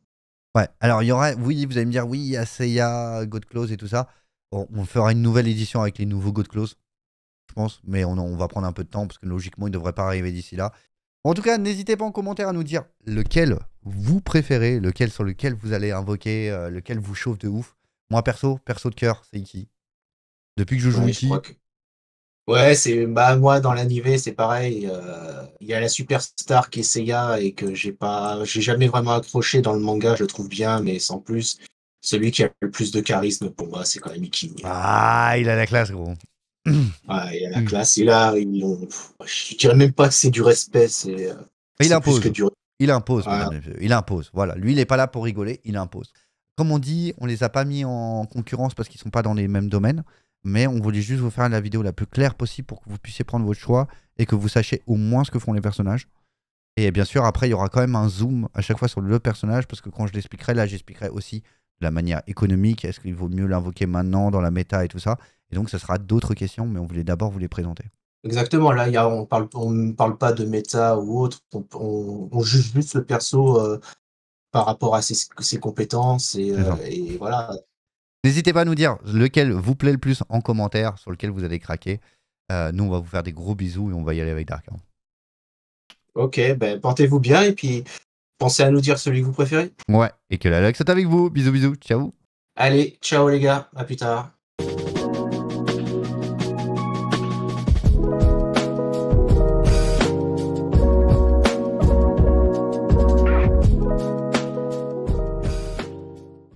S1: Ouais, alors il y oui, vous allez me dire, oui, il y God Close et tout ça. on fera une nouvelle édition avec les nouveaux God Close, je pense, mais on, on, va prendre un peu de temps parce que logiquement, ils ne devraient pas arriver d'ici là. En tout cas, n'hésitez pas en commentaire à nous dire lequel vous préférez, lequel sur lequel vous allez invoquer, euh, lequel vous chauffe de ouf. Moi, perso, perso de cœur, c'est Iki. E Depuis que je joue ouais, e
S2: Ouais, c'est bah moi dans l'anivé, c'est pareil. Euh, il y a la superstar qui est Seiya et que j'ai pas, j'ai jamais vraiment accroché dans le manga. Je le trouve bien, mais sans plus. Celui qui a le plus de charisme pour moi, c'est quand même Iki. E ah, il a la classe, gros. Mm. il y a la mm. classe. Et là, ils ont... je dirais même pas que c'est du respect. C'est, euh, il impose. Du... Il impose.
S1: Il impose. Voilà. Lui, il n'est pas là pour rigoler. Il impose. Comme on dit, on les a pas mis en concurrence parce qu'ils sont pas dans les mêmes domaines. Mais on voulait juste vous faire la vidéo la plus claire possible pour que vous puissiez prendre votre choix et que vous sachiez au moins ce que font les personnages. Et bien sûr, après, il y aura quand même un zoom à chaque fois sur le personnage parce que quand je l'expliquerai, là, j'expliquerai aussi la manière économique. Est-ce qu'il vaut mieux l'invoquer maintenant dans la méta et tout ça et donc, ce sera d'autres questions, mais on voulait d'abord vous les présenter.
S2: Exactement, là, y a, on ne parle, pas de méta ou autre, on, juge juste le perso euh, par rapport à ses, compétences euh, et, voilà. N'hésitez pas à
S1: nous dire lequel vous plaît le plus en commentaire, sur lequel vous allez craquer. Euh, nous, on va vous faire des gros bisous et on va y aller avec Dark.
S2: Ok, ben, portez-vous bien et puis pensez à nous dire celui que vous préférez.
S1: Ouais, et que la luck soit avec vous. Bisous, bisous, ciao.
S2: Allez, ciao les gars, à plus tard.